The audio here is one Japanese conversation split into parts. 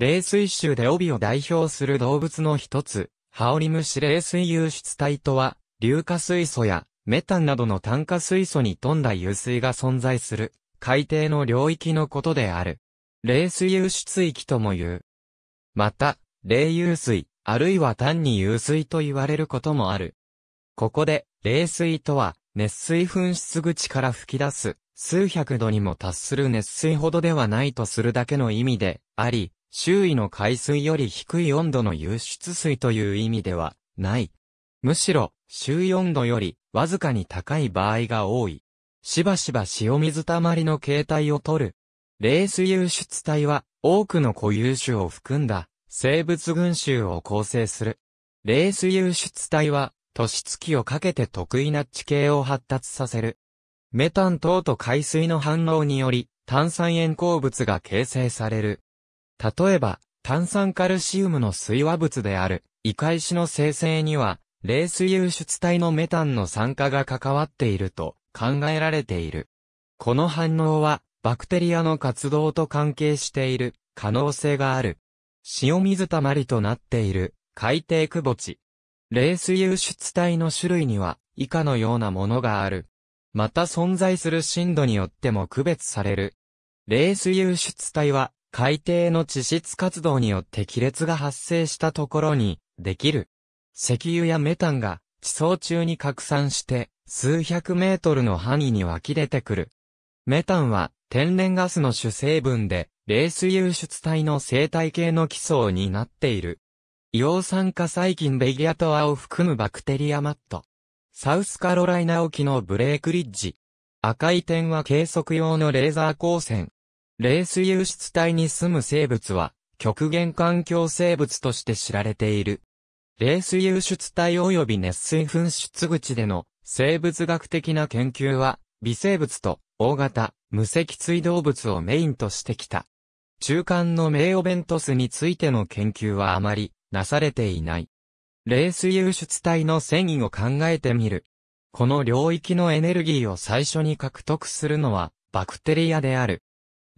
冷水臭で帯を代表する動物の一つ、ハオリムシ冷水湧出体とは、硫化水素やメタンなどの炭化水素に富んだ油水が存在する、海底の領域のことである。冷水湧出域とも言う。また、冷湧水、あるいは単に湧水と言われることもある。ここで、冷水とは、熱水噴出口から吹き出す、数百度にも達する熱水ほどではないとするだけの意味で、あり、周囲の海水より低い温度の湧出水という意味ではない。むしろ、周囲温度よりわずかに高い場合が多い。しばしば塩水たまりの形態をとる。冷水湧出体は多くの固有種を含んだ生物群衆を構成する。冷水湧出体は年月をかけて得意な地形を発達させる。メタン等と海水の反応により炭酸塩鉱物が形成される。例えば、炭酸カルシウムの水和物である、異界子の生成には、冷水輸出体のメタンの酸化が関わっていると考えられている。この反応は、バクテリアの活動と関係している可能性がある。塩水たまりとなっている海底窪地。冷水輸出体の種類には以下のようなものがある。また存在する深度によっても区別される。冷水輸出体は海底の地質活動によって亀裂が発生したところに、できる。石油やメタンが地層中に拡散して、数百メートルの範囲に湧き出てくる。メタンは天然ガスの主成分で、冷水輸出体の生態系の基礎になっている。硫黄酸化細菌ベギアトアを含むバクテリアマット。サウスカロライナ沖のブレークリッジ。赤い点は計測用のレーザー光線。レース湧出帯に住む生物は、極限環境生物として知られている。レース湧出帯及び熱水噴出口での生物学的な研究は、微生物と大型、無脊椎動物をメインとしてきた。中間の名誉ベントスについての研究はあまりなされていない。レース湧出体の繊維を考えてみる。この領域のエネルギーを最初に獲得するのはバクテリアである。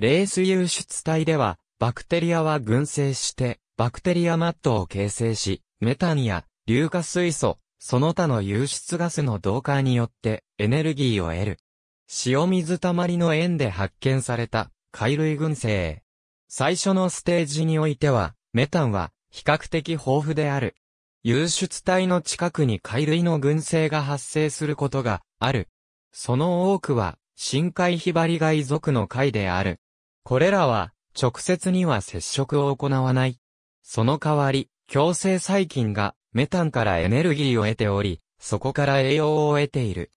レース輸出体では、バクテリアは群生して、バクテリアマットを形成し、メタンや硫化水素、その他の輸出ガスの同化によってエネルギーを得る。塩水たまりの縁で発見された海類群生。最初のステージにおいては、メタンは比較的豊富である。輸出体の近くに海類の群生が発生することがある。その多くは深海ヒバリガイ属の貝である。これらは、直接には接触を行わない。その代わり、共生細菌がメタンからエネルギーを得ており、そこから栄養を得ている。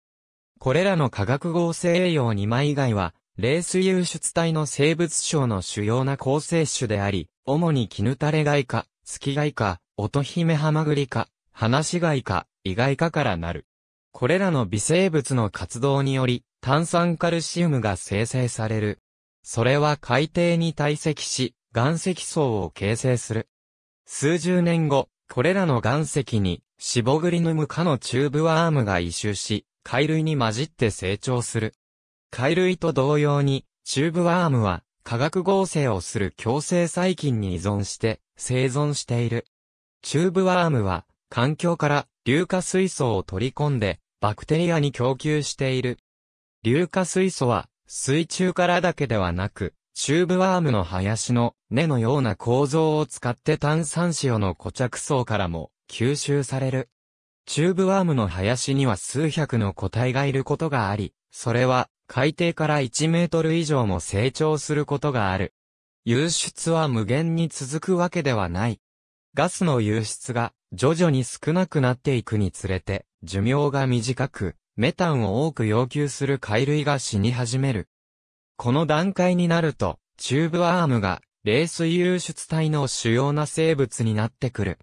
これらの化学合成栄養2枚以外は、レース輸出体の生物省の主要な構成種であり、主にキヌカ、垂キガか、カ、オか、ヒメハマグリか、シガイか、イガイカからなる。これらの微生物の活動により、炭酸カルシウムが生成される。それは海底に堆積し、岩石層を形成する。数十年後、これらの岩石に、シボグリヌム科のチューブワームが移住し、海類に混じって成長する。海類と同様に、チューブワームは、化学合成をする共生細菌に依存して生存している。チューブワームは環境から硫化水素を取り込んでバクテリアに供給している。硫化水素は水中からだけではなく、チューブワームの林の根のような構造を使って炭酸塩の固着層からも吸収される。チューブワームの林には数百の個体がいることがあり、それは海底から1メートル以上も成長することがある。流出は無限に続くわけではない。ガスの流出が徐々に少なくなっていくにつれて寿命が短く、メタンを多く要求する海類が死に始める。この段階になると、チューブアームが、冷水流出体の主要な生物になってくる。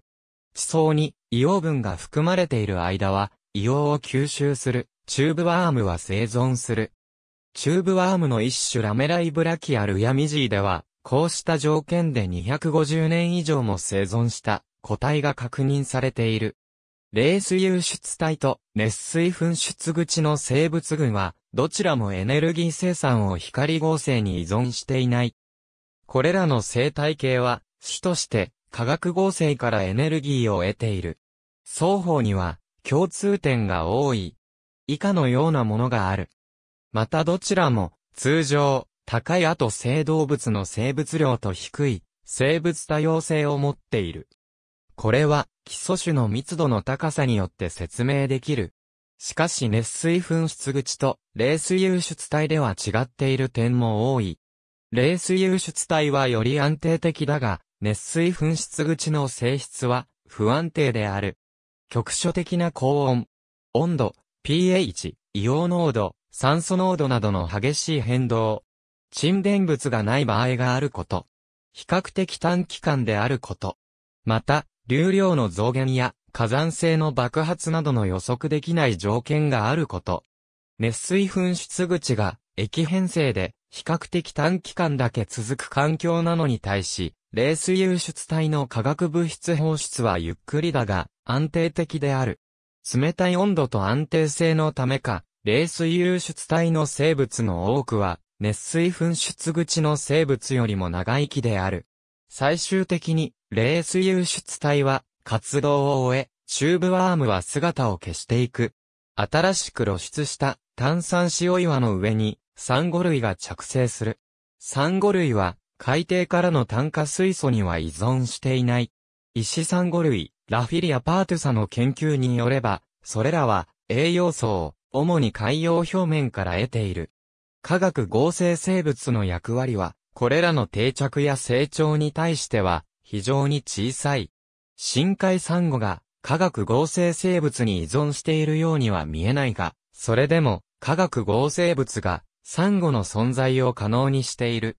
地層に硫黄分が含まれている間は、硫黄を吸収する、チューブワームは生存する。チューブワームの一種ラメライブラキアルヤミジーでは、こうした条件で250年以上も生存した個体が確認されている。冷水輸出体と熱水噴出口の生物群は、どちらもエネルギー生産を光合成に依存していない。これらの生態系は、主として化学合成からエネルギーを得ている。双方には共通点が多い。以下のようなものがある。またどちらも、通常、高い後生動物の生物量と低い、生物多様性を持っている。これは、基礎種の密度の高さによって説明できる。しかし熱水噴出口と冷水湧出体では違っている点も多い。冷水湧出体はより安定的だが、熱水噴出口の性質は不安定である。局所的な高温、温度、pH、硫黄濃度、酸素濃度などの激しい変動、沈殿物がない場合があること、比較的短期間であること、また、流量の増減や火山性の爆発などの予測できない条件があること。熱水噴出口が液変性で比較的短期間だけ続く環境なのに対し、冷水輸出体の化学物質放出はゆっくりだが安定的である。冷たい温度と安定性のためか、冷水流出体の生物の多くは、熱水噴出口の生物よりも長生きである。最終的に、レース輸出体は活動を終え、チューブワームは姿を消していく。新しく露出した炭酸塩岩の上にサンゴ類が着生する。サンゴ類は海底からの炭化水素には依存していない。石サンゴ類、ラフィリア・パートゥサの研究によれば、それらは栄養素を主に海洋表面から得ている。化学合成生物の役割は、これらの定着や成長に対しては非常に小さい。深海サンゴが化学合成生物に依存しているようには見えないが、それでも化学合成物がサンゴの存在を可能にしている。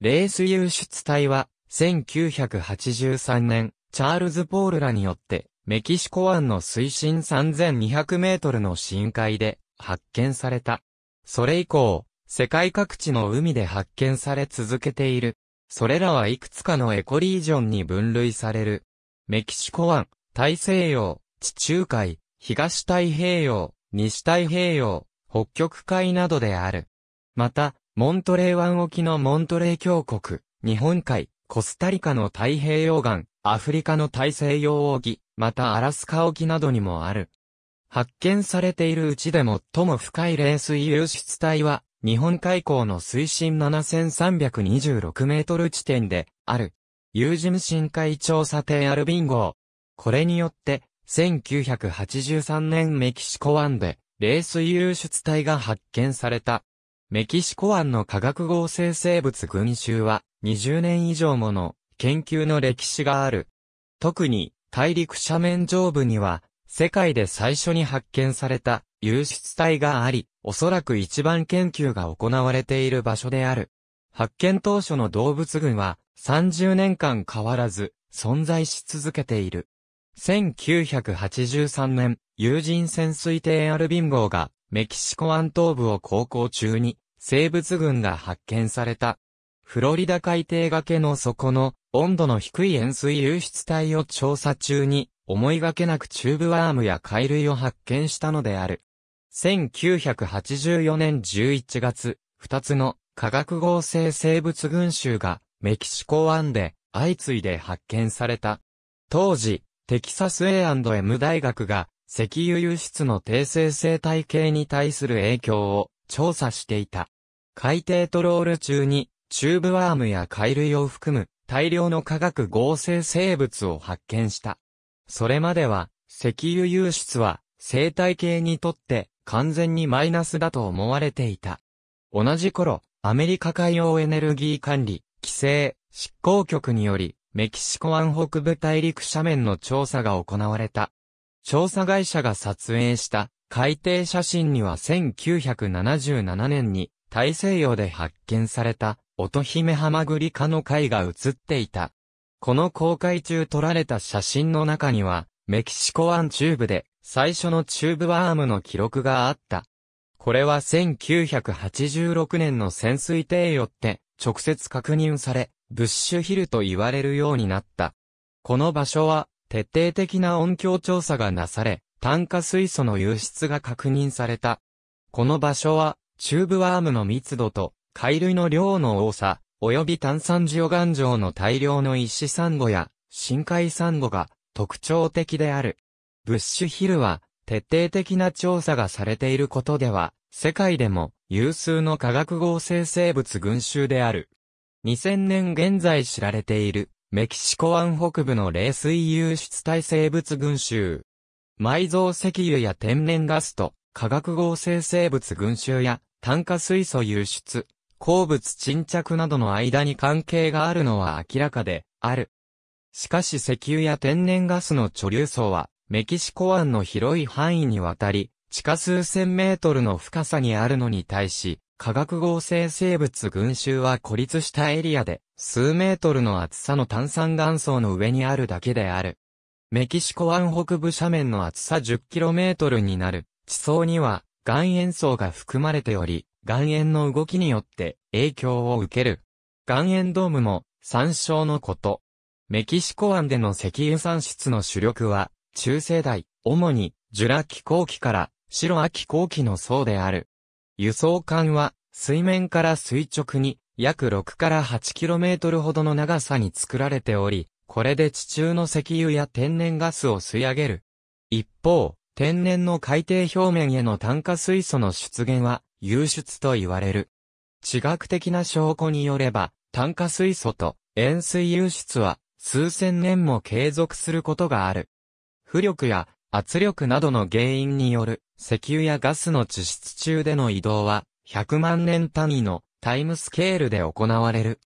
レース輸出体は1983年、チャールズ・ポールらによってメキシコ湾の水深3200メートルの深海で発見された。それ以降、世界各地の海で発見され続けている。それらはいくつかのエコリージョンに分類される。メキシコ湾、大西洋、地中海、東太平洋、西太平洋、北極海などである。また、モントレー湾沖のモントレー峡谷、日本海、コスタリカの太平洋岸、アフリカの大西洋沖、またアラスカ沖などにもある。発見されているうちで最も深い冷水流出帯は日本海溝の水深7326メートル地点で、ある、有事無深海調査艇アルビン号。これによって、1983年メキシコ湾で、冷水流出体が発見された。メキシコ湾の化学合成生物群衆は、20年以上もの研究の歴史がある。特に、大陸斜面上部には、世界で最初に発見された流出体があり、おそらく一番研究が行われている場所である。発見当初の動物群は30年間変わらず存在し続けている。1983年、有人潜水艇アルビン号がメキシコ湾東部を航行中に生物群が発見された。フロリダ海底崖の底の温度の低い塩水流出体を調査中に思いがけなくチューブワームや海類を発見したのである。1984年11月、2つの化学合成生物群衆がメキシコ湾で相次いで発見された。当時、テキサス A&M 大学が石油輸出の低生生態系に対する影響を調査していた。海底トロール中にチューブワームや海類を含む大量の化学合成生物を発見した。それまでは石油輸出は生態系にとって完全にマイナスだと思われていた。同じ頃、アメリカ海洋エネルギー管理、規制、執行局により、メキシコ湾北部大陸斜面の調査が行われた。調査会社が撮影した海底写真には1977年に大西洋で発見された乙姫ハマグリ科の貝が写っていた。この公開中撮られた写真の中にはメキシコ湾中部で最初のチューブアームの記録があった。これは1986年の潜水艇よって直接確認され、ブッシュヒルと言われるようになった。この場所は徹底的な音響調査がなされ、炭化水素の流出が確認された。この場所はチューブワームの密度と海類の量の多さ、及び炭酸ジオ岩状の大量の石サンゴや深海サンゴが特徴的である。ブッシュヒルは、徹底的な調査がされていることでは、世界でも有数の化学合成生物群衆である。2000年現在知られている、メキシコ湾北部の冷水湧出体生物群衆。埋蔵石油や天然ガスと、化学合成生物群衆や、炭化水素輸出、鉱物沈着などの間に関係があるのは明らかで、ある。しかし石油や天然ガスの貯留層は、メキシコ湾の広い範囲にわたり、地下数千メートルの深さにあるのに対し、化学合成生物群衆は孤立したエリアで、数メートルの厚さの炭酸岩層の上にあるだけである。メキシコ湾北部斜面の厚さ1 0トルになる、地層には岩塩層が含まれており、岩塩の動きによって影響を受ける。岩塩ドームも参照のこと。メキシコ湾での石油産出の主力は、中世代、主に、ジュラ紀後期から白秋後期の層である。輸送艦は、水面から垂直に、約6から 8km ほどの長さに作られており、これで地中の石油や天然ガスを吸い上げる。一方、天然の海底表面への炭化水素の出現は、湧出と言われる。地学的な証拠によれば、炭化水素と塩水湧出は、数千年も継続することがある。浮力や圧力などの原因による石油やガスの地質中での移動は100万年単位のタイムスケールで行われる。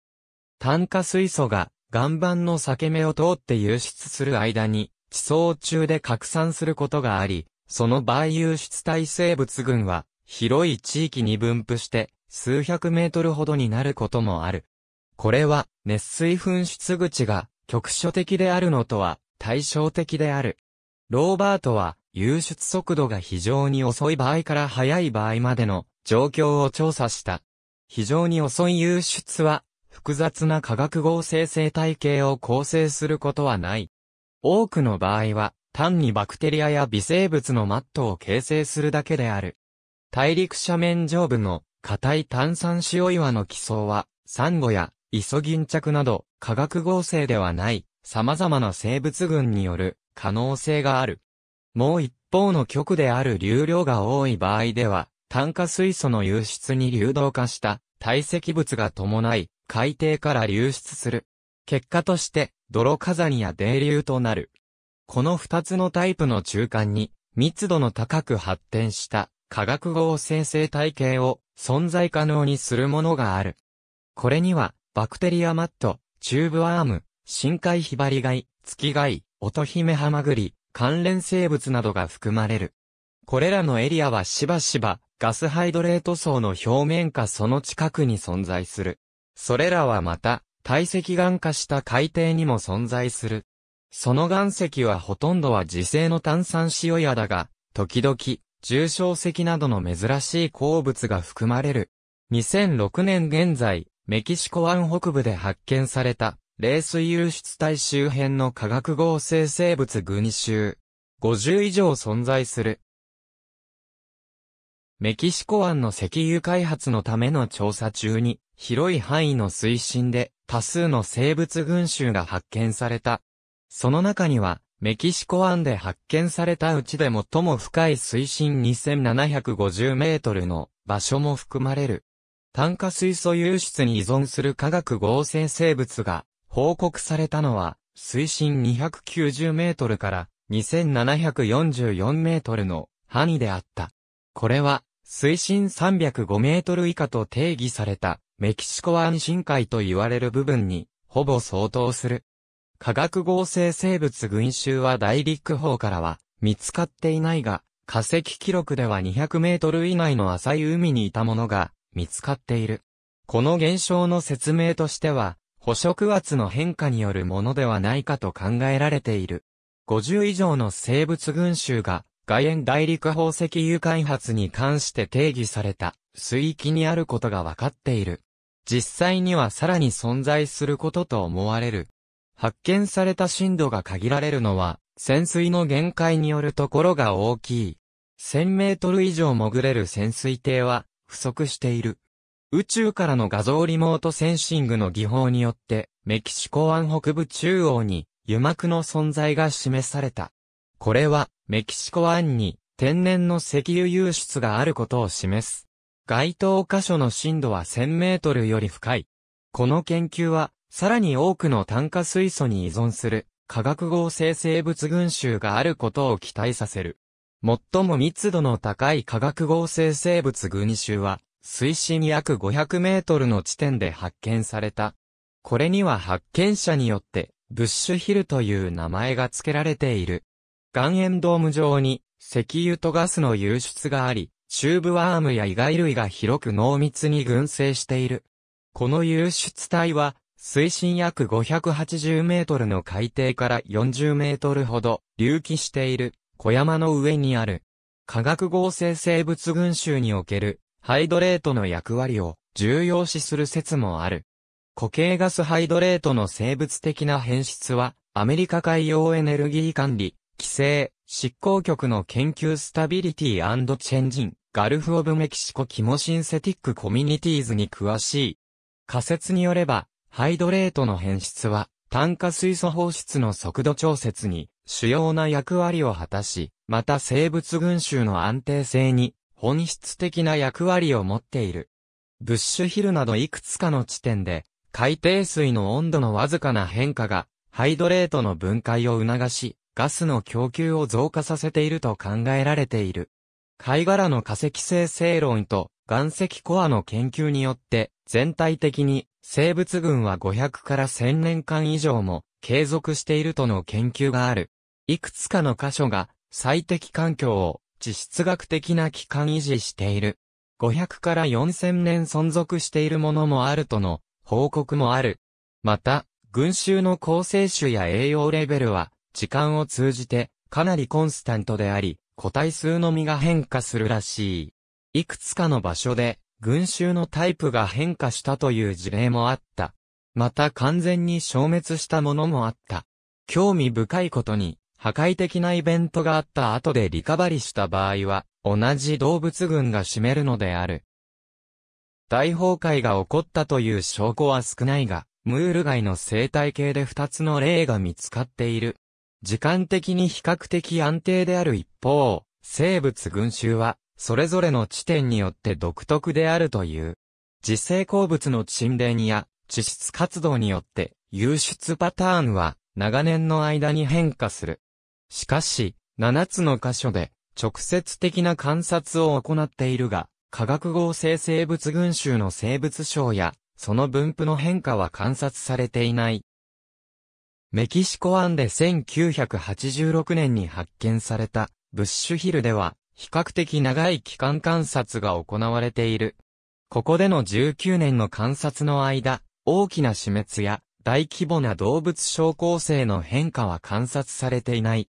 炭化水素が岩盤の裂け目を通って流出する間に地層中で拡散することがあり、その場合流出体生物群は広い地域に分布して数百メートルほどになることもある。これは熱水噴出口が局所的であるのとは対照的である。ローバートは、流出速度が非常に遅い場合から早い場合までの状況を調査した。非常に遅い流出は、複雑な化学合成生態系を構成することはない。多くの場合は、単にバクテリアや微生物のマットを形成するだけである。大陸斜面上部の硬い炭酸塩岩の基層は、サンゴやイソギンチャクなど化学合成ではない様々な生物群による可能性がある。もう一方の極である流量が多い場合では、炭化水素の流出に流動化した堆積物が伴い、海底から流出する。結果として、泥火山や泥流となる。この二つのタイプの中間に、密度の高く発展した化学合成生態系を存在可能にするものがある。これには、バクテリアマット、チューブアーム、深海ヒバリイ、月貝、乙姫ハマグリ、関連生物などが含まれる。これらのエリアはしばしばガスハイドレート層の表面かその近くに存在する。それらはまた堆積岩化した海底にも存在する。その岩石はほとんどは自生の炭酸塩やだが、時々、重症石などの珍しい鉱物が含まれる。2006年現在、メキシコ湾北部で発見された冷水湧出体周辺の化学合成生物群ニ種、50以上存在する。メキシコ湾の石油開発のための調査中に、広い範囲の水深で多数の生物群衆が発見された。その中には、メキシコ湾で発見されたうちで最も深い水深2750メートルの場所も含まれる。炭化水素湧出に依存する化学合成生物が報告されたのは、水深290メートルから2744メートルの範囲であった。これは、水深305メートル以下と定義された、メキシコ湾深海と言われる部分に、ほぼ相当する。化学合成生物群衆は大陸方からは、見つかっていないが、化石記録では200メートル以内の浅い海にいたものが、見つかっている。この現象の説明としては、捕食圧の変化によるものではないかと考えられている。50以上の生物群衆が外縁大陸宝石油開発に関して定義された水域にあることが分かっている。実際にはさらに存在することと思われる。発見された深度が限られるのは、潜水の限界によるところが大きい。1000メートル以上潜れる潜水艇は不足している。宇宙からの画像リモートセンシングの技法によって、メキシコ湾北部中央に油膜の存在が示された。これは、メキシコ湾に天然の石油輸出があることを示す。該当箇所の深度は1000メートルより深い。この研究は、さらに多くの炭化水素に依存する化学合成生物群衆があることを期待させる。最も密度の高い化学合成生物群衆は、水深約500メートルの地点で発見された。これには発見者によって、ブッシュヒルという名前が付けられている。岩塩ドーム上に石油とガスの流出があり、チューブワームや意外類が広く濃密に群生している。この流出体は、水深約580メートルの海底から40メートルほど隆起している小山の上にある化学合成生物群衆におけるハイドレートの役割を重要視する説もある。固形ガスハイドレートの生物的な変質は、アメリカ海洋エネルギー管理、規制、執行局の研究スタビリティチェンジン、ガルフ・オブ・メキシコ・キモシンセティック・コミュニティーズに詳しい。仮説によれば、ハイドレートの変質は、炭化水素放出の速度調節に主要な役割を果たし、また生物群衆の安定性に本質的な役割を持っている。ブッシュヒルなどいくつかの地点で、海底水の温度のわずかな変化が、ハイドレートの分解を促し、ガスの供給を増加させていると考えられている。貝殻の化石生成論と岩石コアの研究によって、全体的に生物群は500から1000年間以上も継続しているとの研究がある。いくつかの箇所が最適環境を地質学的な期間維持している。500から4000年存続しているものもあるとの報告もある。また、群衆の構成種や栄養レベルは、時間を通じてかなりコンスタントであり、個体数のみが変化するらしい。いくつかの場所で、群衆のタイプが変化したという事例もあった。また完全に消滅したものもあった。興味深いことに、破壊的なイベントがあった後でリカバリした場合は、同じ動物群が占めるのである。大崩壊が起こったという証拠は少ないが、ムール貝の生態系で2つの例が見つかっている。時間的に比較的安定である一方、生物群衆は、それぞれの地点によって独特であるという。自生鉱物の沈殿や地質活動によって、湧出パターンは長年の間に変化する。しかし、7つの箇所で、直接的な観察を行っているが、化学合成生物群衆の生物症や、その分布の変化は観察されていない。メキシコ湾で1986年に発見されたブッシュヒルでは比較的長い期間観察が行われている。ここでの19年の観察の間、大きな死滅や大規模な動物症候性の変化は観察されていない。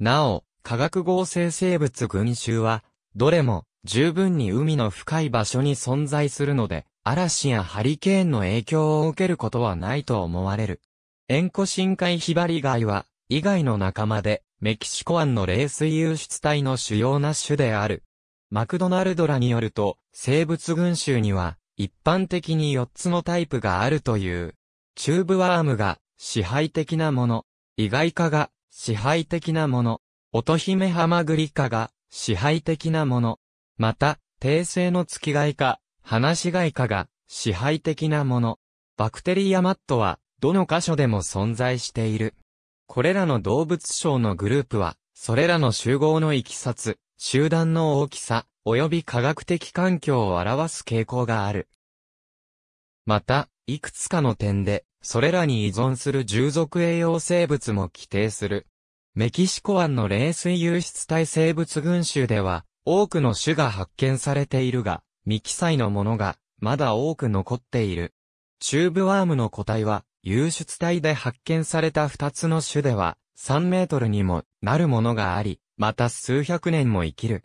なお、化学合成生物群衆は、どれも十分に海の深い場所に存在するので、嵐やハリケーンの影響を受けることはないと思われる。塩湖深海ヒバリガイは、以外の仲間で、メキシコ湾の冷水湧出体の主要な種である。マクドナルドらによると、生物群衆には、一般的に4つのタイプがあるという。チューブワームが、支配的なもの。意外化が、支配的なもの。乙姫ハマグリ科が支配的なもの。また、定性の月外か、話し外かが支配的なもの。バクテリアマットは、どの箇所でも存在している。これらの動物症のグループは、それらの集合のいきさつ、集団の大きさ、及び科学的環境を表す傾向がある。また、いくつかの点で、それらに依存する従属栄養生物も規定する。メキシコ湾の冷水湧出体生物群集では、多くの種が発見されているが、未記載のものが、まだ多く残っている。チューブワームの個体は、湧出体で発見された2つの種では、3メートルにもなるものがあり、また数百年も生きる。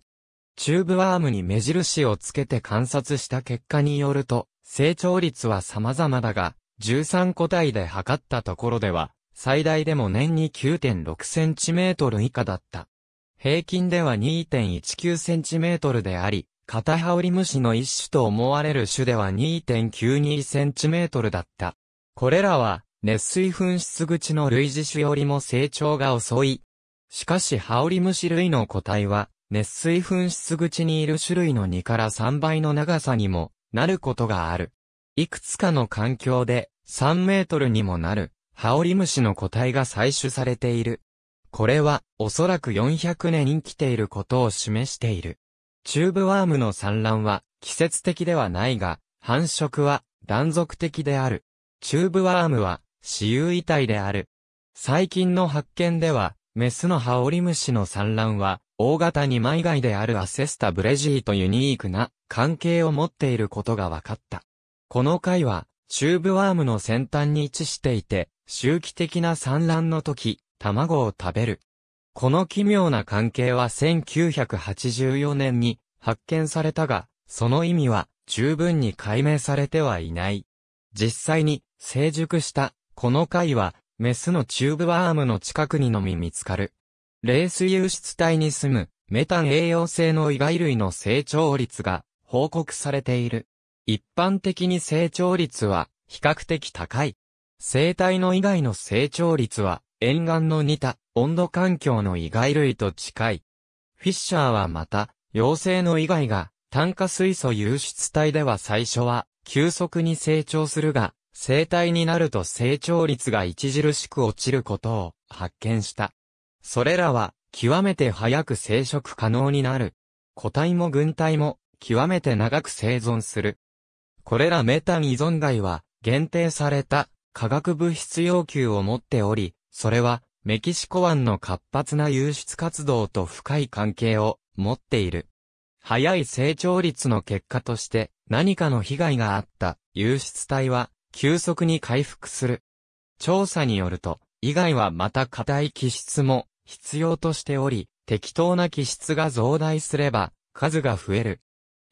チューブワームに目印をつけて観察した結果によると、成長率は様々だが、13個体で測ったところでは、最大でも年に 9.6cm 以下だった。平均では 2.19cm であり、カタハ虫リムシの一種と思われる種では 2.92cm だった。これらは、熱水噴出口の類似種よりも成長が遅い。しかしハ織リムシ類の個体は、熱水噴出口にいる種類の2から3倍の長さにもなることがある。いくつかの環境で3メートルにもなるハオリムシの個体が採取されている。これはおそらく400年生きていることを示している。チューブワームの産卵は季節的ではないが、繁殖は断続的である。チューブワームは私有遺体である。最近の発見では、メスのハオリムシの産卵は、大型二枚貝であるアセスタブレジーとユニークな関係を持っていることが分かった。この貝は、チューブワームの先端に位置していて、周期的な産卵の時、卵を食べる。この奇妙な関係は1984年に発見されたが、その意味は十分に解明されてはいない。実際に成熟したこの貝はメスのチューブワームの近くにのみ見つかる。冷水輸出体に住むメタン栄養性の意外類の成長率が報告されている。一般的に成長率は比較的高い。生体の以外の成長率は沿岸の似た温度環境の以外類と近い。フィッシャーはまた、妖精の以外が炭化水素湧出体では最初は急速に成長するが、生体になると成長率が著しく落ちることを発見した。それらは極めて早く生殖可能になる。個体も群体も極めて長く生存する。これらメタン依存外は、限定された化学物質要求を持っており、それは、メキシコ湾の活発な輸出活動と深い関係を持っている。早い成長率の結果として何かの被害があった輸出体は急速に回復する。調査によると、以外はまた硬い気質も必要としており、適当な気質が増大すれば数が増える。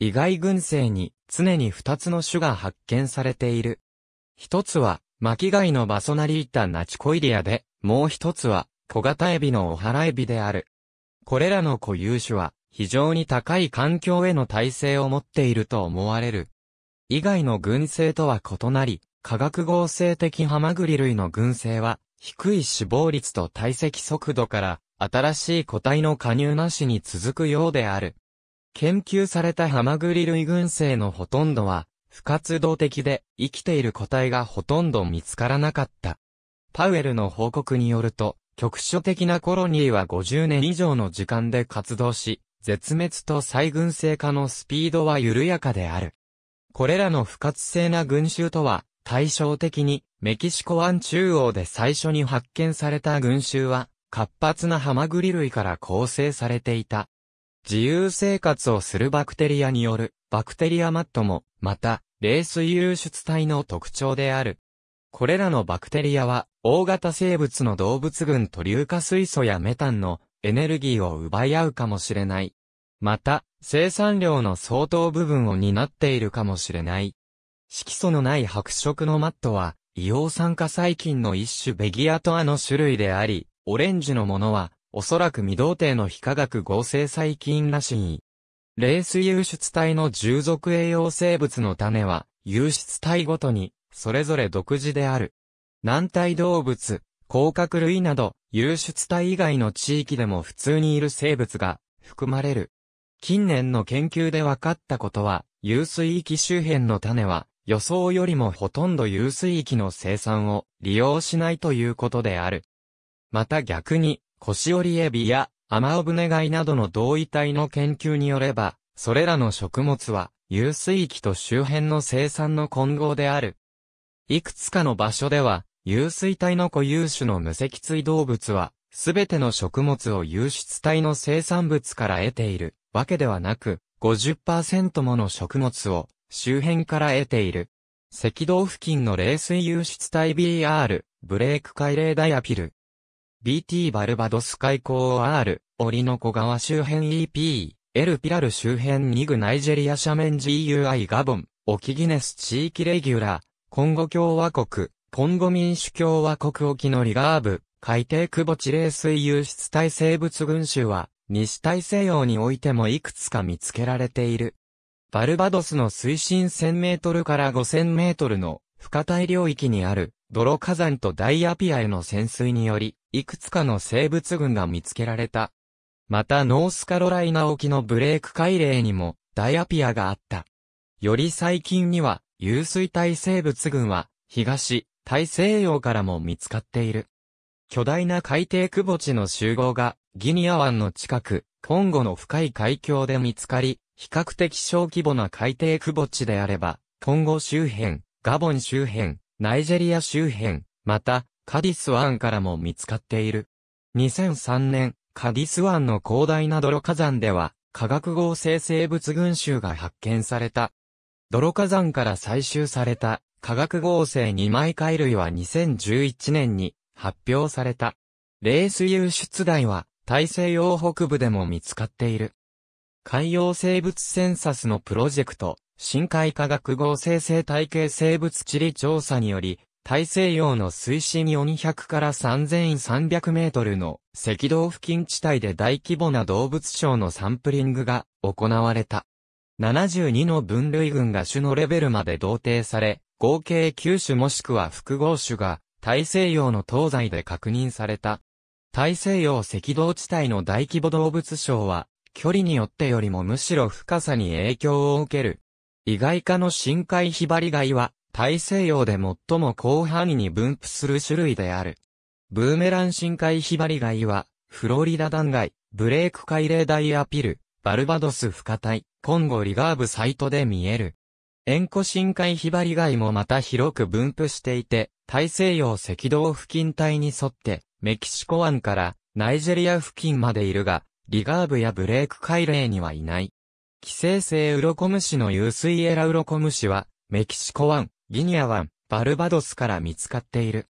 意外群生に常に2つの種が発見されている。一つは巻貝のバソナリータナチコイリアで、もう一つは小型エビのオハラエビである。これらの固有種は非常に高い環境への耐性を持っていると思われる。以外の群生とは異なり、化学合成的ハマグリ類の群生は、低い死亡率と堆積速度から、新しい個体の加入なしに続くようである。研究されたハマグリ類群生のほとんどは、不活動的で、生きている個体がほとんど見つからなかった。パウエルの報告によると、局所的なコロニーは50年以上の時間で活動し、絶滅と再群生化のスピードは緩やかである。これらの不活性な群衆とは、対照的に、メキシコ湾中央で最初に発見された群衆は、活発なハマグリ類から構成されていた。自由生活をするバクテリアによるバクテリアマットも、また、冷水流出体の特徴である。これらのバクテリアは、大型生物の動物群と硫化水素やメタンのエネルギーを奪い合うかもしれない。また、生産量の相当部分を担っているかもしれない。色素のない白色のマットは、硫黄酸化細菌の一種ベギアトアの種類であり、オレンジのものは、おそらく未童定の非化学合成細菌らしい。冷水輸出体の従属栄養生物の種は、輸出体ごとに、それぞれ独自である。軟体動物、甲殻類など、輸出体以外の地域でも普通にいる生物が、含まれる。近年の研究で分かったことは、有水域周辺の種は、予想よりもほとんど有水域の生産を利用しないということである。また逆に、腰折エビやアマオブネガイなどの同位体の研究によれば、それらの食物は、有水域と周辺の生産の混合である。いくつかの場所では、有水体の固有種の無脊椎動物は、すべての食物を有出体の生産物から得ているわけではなく、50%もの食物を周辺から得ている。赤道付近の冷水有出体 BR、ブレーク海冷ダイアピル、BT バルバドス海溝 R、オリノコ川周辺 EP、エルピラル周辺ニグナイジェリア斜面 GUI ガボン、沖ギネス地域レギュラー、コンゴ共和国、コンゴ民主共和国沖のリガーブ、海底窪地冷水湧出体生物群衆は、西大西洋においてもいくつか見つけられている。バルバドスの水深1000メートルから5000メートルの深帯領域にある泥火山とダイアピアへの潜水により、いくつかの生物群が見つけられた。またノースカロライナ沖のブレーク海嶺にもダイアピアがあった。より最近には、有水体生物群は、東、大西洋からも見つかっている。巨大な海底くぼ地の集合が、ギニア湾の近く、コンゴの深い海峡で見つかり、比較的小規模な海底くぼ地であれば、コンゴ周辺、ガボン周辺、ナイジェリア周辺、また、カディス湾からも見つかっている。2003年、カディス湾の広大な泥火山では、化学合成生物群衆が発見された。泥火山から採集された化学合成二枚貝類は2011年に発表された。レース輸出台は大西洋北部でも見つかっている。海洋生物センサスのプロジェクト、深海科学合成生態系生物地理調査により、大西洋の水深400から3300メートルの赤道付近地帯で大規模な動物賞のサンプリングが行われた。72の分類群が種のレベルまで同定され、合計9種もしくは複合種が大西洋の東西で確認された。大西洋赤道地帯の大規模動物賞は、距離によってよりもむしろ深さに影響を受けるイガイ科の深海ヒバリガイは、大西洋で最も広範囲に分布する種類である。ブーメラン深海ヒバリガイは、フロリダ断崖、ブレーク海嶺大アピル、バルバドス深海、コンゴリガーブサイトで見える。塩湖深海ヒバリガイもまた広く分布していて、大西洋赤道付近帯に沿って、メキシコ湾からナイジェリア付近までいるが、リガーブやブレーク海嶺にはいない。寄生性ウロコムシの有水エラウロコムシは、メキシコ湾、ギニア湾、バルバドスから見つかっている。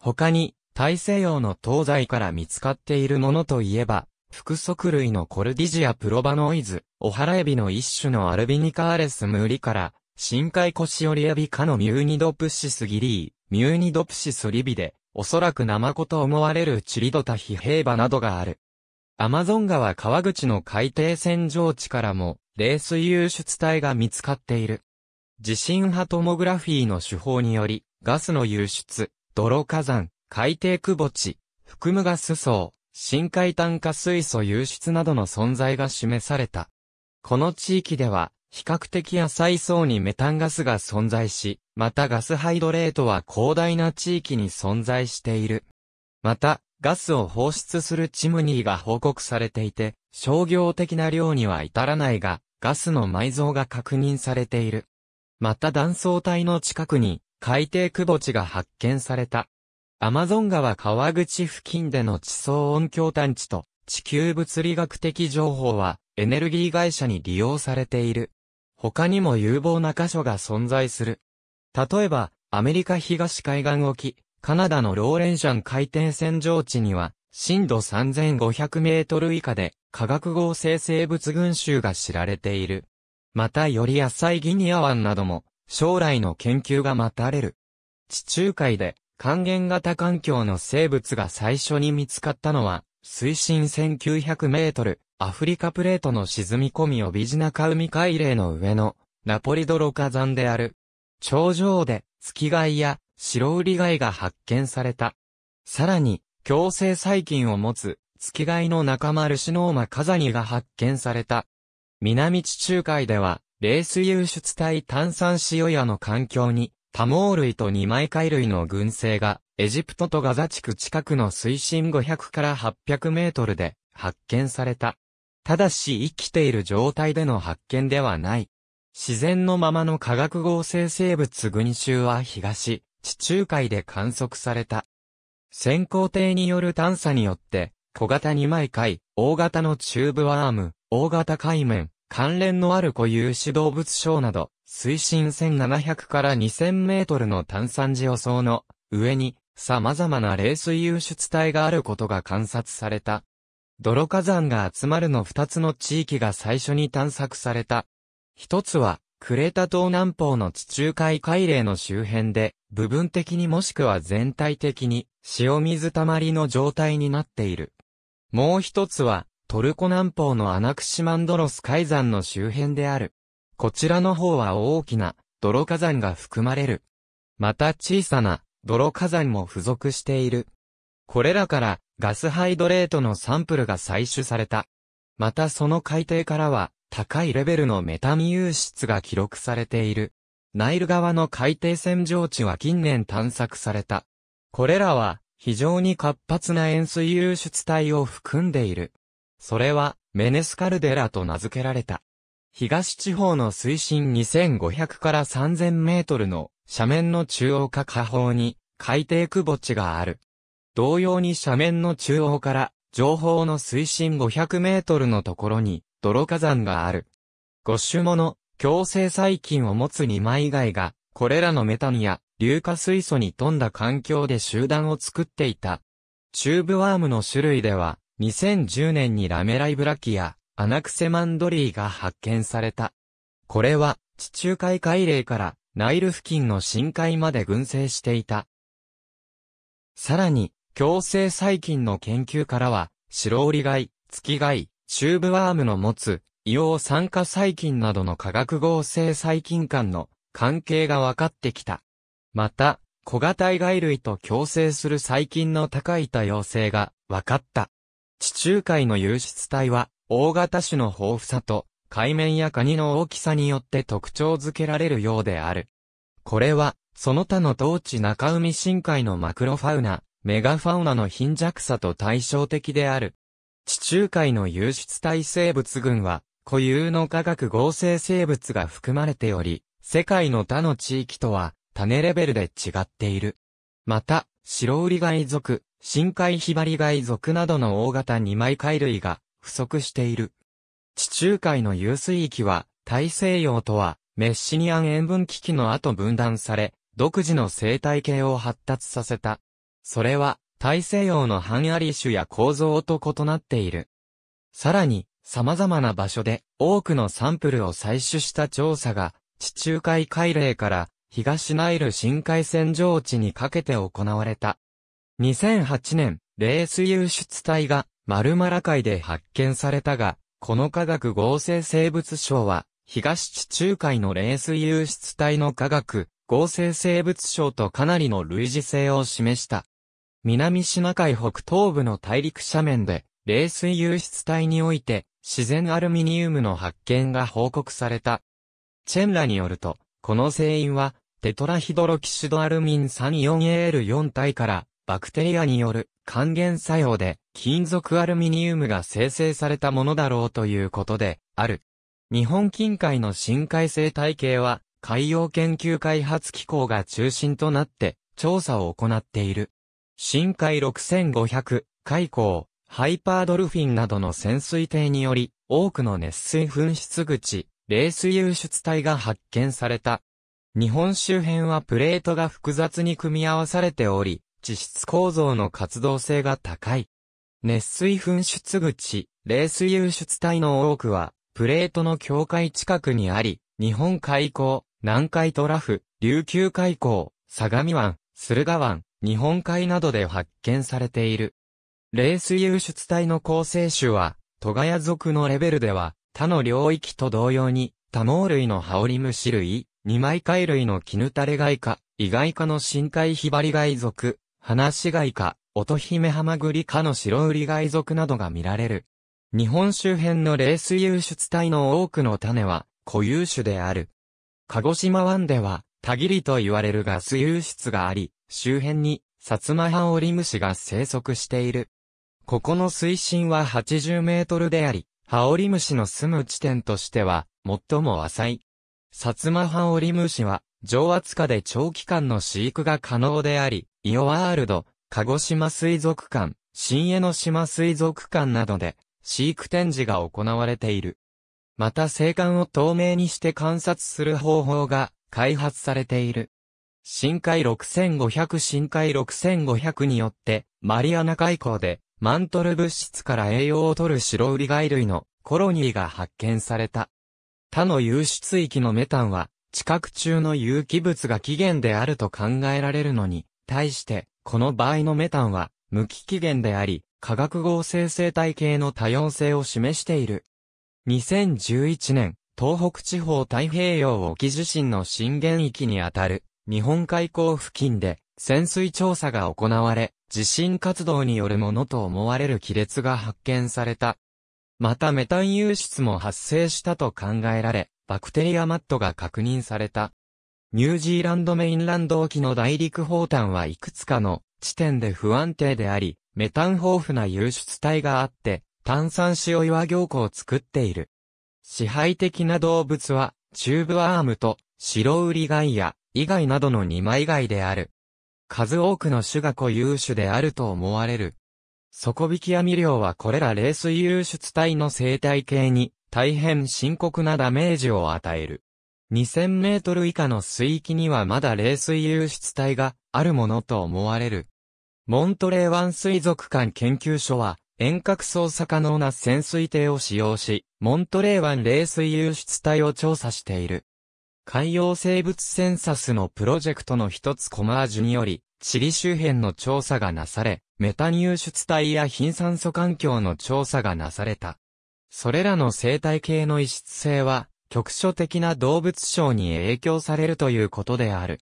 他に、大西洋の東西から見つかっているものといえば、複足類のコルディジアプロバノイズ、オハラエビの一種のアルビニカーレスムーリから、深海コシオリエビ科のミューニドプシスギリー、ミューニドプシスリビで、おそらくナマコと思われるチリドタヒヘイバなどがある。アマゾン川川口の海底洗浄地からも、冷水輸出体が見つかっている。地震波トモグラフィーの手法により、ガスの輸出、泥火山、海底窪地、含むガス層、深海炭化水素輸出などの存在が示された。この地域では、比較的浅い層にメタンガスが存在し、またガスハイドレートは広大な地域に存在している。また、ガスを放出するチムニーが報告されていて、商業的な量には至らないが、ガスの埋蔵が確認されている。また断層帯の近くに海底窪地が発見された。アマゾン川川口付近での地層音響探知と地球物理学的情報はエネルギー会社に利用されている。他にも有望な箇所が存在する。例えば、アメリカ東海岸沖、カナダのローレンシャン海底洗浄地には、深度3500メートル以下で、化学合成生物群衆が知られている。またより浅いギニア湾なども、将来の研究が待たれる。地中海で、還元型環境の生物が最初に見つかったのは、水深1900メートル、アフリカプレートの沈み込みをビジナカ海海嶺の上の、ナポリドロ火山である。頂上で、月貝や白ウリ貝が発見された。さらに、強制細菌を持つ、月貝の仲間ルシノーマカザニが発見された。南地中海では、冷水輸出体炭酸塩屋の環境に、多毛類と二枚貝類の群生が、エジプトとガザ地区近くの水深500から800メートルで発見された。ただし生きている状態での発見ではない。自然のままの化学合成生物群衆は東、地中海で観測された。先行艇による探査によって、小型2枚貝、大型のチューブワーム、大型海面、関連のある固有種動物礁など、水深1700から2000メートルの炭酸地予想の上に様々な冷水湧出体があることが観察された。泥火山が集まるの2つの地域が最初に探索された。一つはクレタ島南方の地中海海嶺の周辺で、部分的にもしくは全体的に、塩水溜まりの状態になっている。もう一つは、トルコ南方のアナクシマンドロス海山の周辺である。こちらの方は大きな、泥火山が含まれる。また小さな、泥火山も付属している。これらから、ガスハイドレートのサンプルが採取された。またその海底からは、高いレベルのメタミ湧出が記録されている。ナイル川の海底洗浄地は近年探索された。これらは非常に活発な塩水湧出体を含んでいる。それはメネスカルデラと名付けられた。東地方の水深2500から3000メートルの斜面の中央か下方に海底窪地がある。同様に斜面の中央から上方の水深500メートルのところに泥火山がある。5種もの強制細菌を持つ二枚貝が、これらのメタンや硫化水素に富んだ環境で集団を作っていた。チューブワームの種類では、2010年にラメライブラキやアナクセマンドリーが発見された。これは、地中海海嶺からナイル付近の深海まで群生していた。さらに、共生細菌の研究からは、白織貝、月貝、チューブワームの持つ硫黄酸化細菌などの化学合成細菌間の関係が分かってきた。また、小型外類と共生する細菌の高い多様性が分かった。地中海の有質体は、大型種の豊富さと、海面やカニの大きさによって特徴づけられるようである。これは、その他の当地中海深海のマクロファウナ、メガファウナの貧弱さと対照的である。地中海の有出体生物群は、固有の化学合成生物が含まれており、世界の他の地域とは、種レベルで違っている。また、白ウリ貝属、深海ヒバリ貝属などの大型二枚貝類が不足している。地中海の有水域は、大西洋とは、メッシニアン塩分危機の後分断され、独自の生態系を発達させた。それは、大西洋のハンアリッや構造と異なっている。さらに、様々な場所で多くのサンプルを採取した調査が、地中海海嶺から東ナイル深海線上地にかけて行われた。2008年、レース輸出体がマルマラ海で発見されたが、この科学合成生物賞は、東地中海のレース輸出体の科学合成生物賞とかなりの類似性を示した。南シナ海北東部の大陸斜面で、冷水湧出帯において、自然アルミニウムの発見が報告された。チェンラによると、この製品は、テトラヒドロキシドアルミン 34Al4 体からバクテリアによる還元作用で金属アルミニウムが生成されたものだろうということである。日本近海の深海生態系は海洋研究開発機構が中心となって調査を行っている。深海6500、海溝、ハイパードルフィンなどの潜水艇により、多くの熱水噴出口、冷水輸出体が発見された。日本周辺はプレートが複雑に組み合わされており、地質構造の活動性が高い。熱水噴出口、冷水輸出体の多くは、プレートの境界近くにあり、日本海溝、南海トラフ、琉球海溝、相模湾、駿河湾、日本海などで発見されている。冷水湧出体の構成種は、トガヤ族のレベルでは、他の領域と同様に、多毛類のハオリムシ類、二枚貝類のキヌタレガイカ、イガイカの深海ヒバリガ族、属、ナシガイカ、オトヒメハマグリカの白ウリガイ属などが見られる。日本周辺の冷水湧出体の多くの種は固有種である。鹿児島湾ではたぎりと言われるガス流出があり、周辺に、薩摩藩ハオリムシが生息している。ここの水深は80メートルであり、ハオリムシの住む地点としては、最も浅い。薩摩藩ハオリムシは、上圧下で長期間の飼育が可能であり、イオワールド、鹿児島水族館、新江ノ島水族館などで、飼育展示が行われている。また生還を透明にして観察する方法が開発されている。深海6500深海6500によって、マリアナ海溝で、マントル物質から栄養を取る白ウリ貝類のコロニーが発見された。他の湧出域のメタンは、地殻中の有機物が起源であると考えられるのに、対して、この場合のメタンは、無機起源であり、化学合成生態系の多様性を示している。2011年、東北地方太平洋沖地震の震源域にあたる日本海溝付近で潜水調査が行われ、地震活動によるものと思われる亀裂が発見された。またメタン湧出も発生したと考えられ、バクテリアマットが確認された。ニュージーランドメインランド沖の大陸砲弾はいくつかの地点で不安定であり、メタン豊富な湧出体があって、炭酸塩岩凝固を作っている。支配的な動物は、チューブアームと、白ウリガイア、以外などの二枚貝である。数多くの種が固有種であると思われる。底引き網漁はこれら冷水流出体の生態系に大変深刻なダメージを与える。2000メートル以下の水域にはまだ冷水流出体があるものと思われる。モントレー湾水族館研究所は遠隔操作可能な潜水艇を使用し、モントレー湾冷水流出体を調査している。海洋生物センサスのプロジェクトの一つコマージュにより、地理周辺の調査がなされ、メタン出体や貧酸素環境の調査がなされた。それらの生態系の異質性は、局所的な動物症に影響されるということである。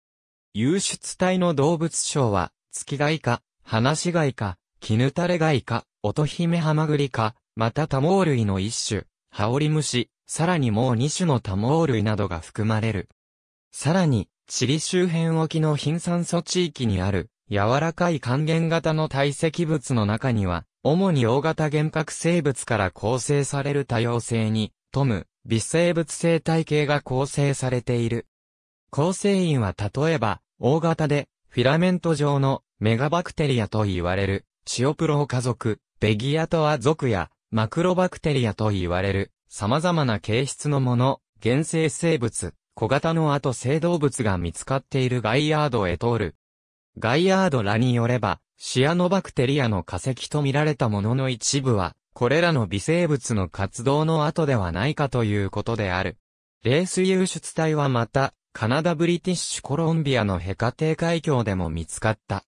輸出体の動物症は、月貝か、花し貝か、絹垂れ貝か、乙姫ハマグリか、また多毛類の一種、ハオリムシ、さらにもう2種の多毛類などが含まれる。さらに、チリ周辺沖の貧酸素地域にある、柔らかい還元型の堆積物の中には、主に大型原核生物から構成される多様性に、富む、微生物生態系が構成されている。構成員は例えば、大型で、フィラメント状のメガバクテリアと言われる、チオプロー家族、ベギアトア族や、マクロバクテリアと言われる、様々な形質のもの、原生生物、小型の後生動物が見つかっているガイヤードへ通る。ガイヤードらによれば、シアノバクテリアの化石と見られたものの一部は、これらの微生物の活動の後ではないかということである。レース輸出体はまた、カナダブリティッシュコロンビアのヘカテイ。海峡でも見つかった。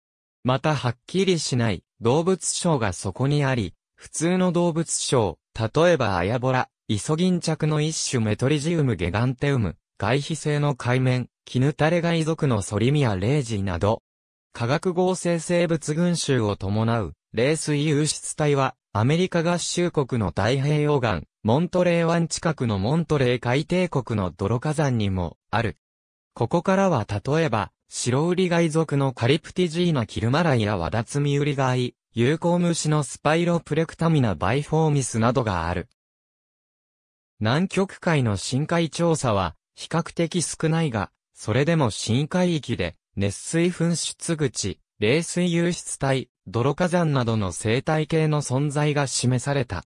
またはっきりしない動物省がそこにあり、普通の動物症、例えばアヤボラ、イソギンチャクの一種メトリジウムゲガンテウム、外皮性の海面、タレガイ属のソリミアレイジなど、化学合成生物群衆を伴う、冷水有出体は、アメリカ合衆国の太平洋岸、モントレー湾近くのモントレー海底国の泥火山にも、ある。ここからは例えば、白ウリガイ属のカリプティジーナキルマライやワダツミウリガイ、有効虫のスパイロプレクタミナバイフォーミスなどがある。南極海の深海調査は比較的少ないが、それでも深海域で熱水噴出口、冷水湧出体、泥火山などの生態系の存在が示された。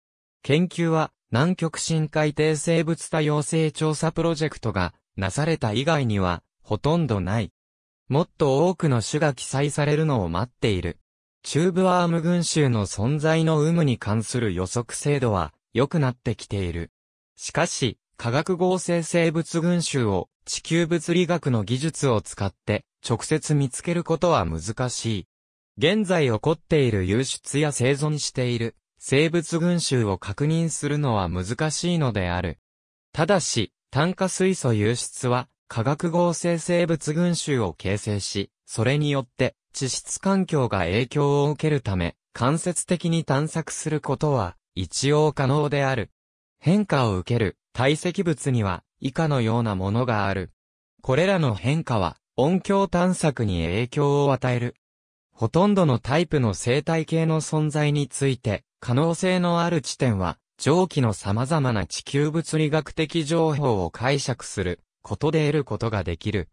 研究は南極深海底生物多様性調査プロジェクトがなされた以外にはほとんどない。もっと多くの種が記載されるのを待っている。中部アーム群衆の存在の有無に関する予測精度は良くなってきている。しかし、化学合成生物群衆を地球物理学の技術を使って直接見つけることは難しい。現在起こっている流出や生存している生物群衆を確認するのは難しいのである。ただし、炭化水素流出は化学合成生物群衆を形成し、それによって地質環境が影響を受けるため、間接的に探索することは一応可能である。変化を受ける堆積物には以下のようなものがある。これらの変化は音響探索に影響を与える。ほとんどのタイプの生態系の存在について可能性のある地点は上記の様々な地球物理学的情報を解釈することで得ることができる。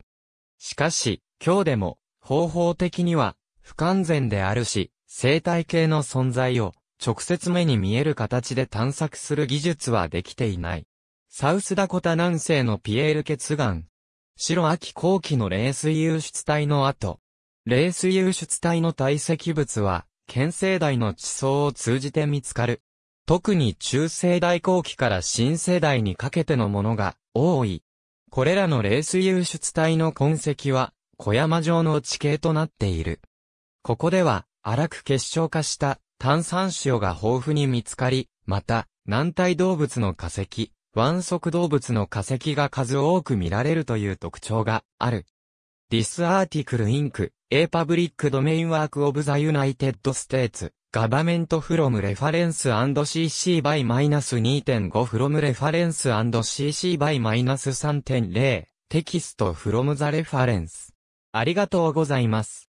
しかし、今日でも方法的には不完全であるし、生態系の存在を直接目に見える形で探索する技術はできていない。サウスダコタ南西のピエール血岩。白秋後期の冷水湧出体の後。冷水湧出体の堆積物は、県西代の地層を通じて見つかる。特に中世代後期から新世代にかけてのものが多い。これらの冷水湧出体の痕跡は、小山城の地形となっている。ここでは、荒く結晶化した炭酸塩が豊富に見つかり、また、軟体動物の化石、腕足動物の化石が数多く見られるという特徴がある。This article Inc. A public domain work of the United States Government from reference and cc by -2.5 from reference and cc by -3.0 テキスト from the reference ありがとうございます。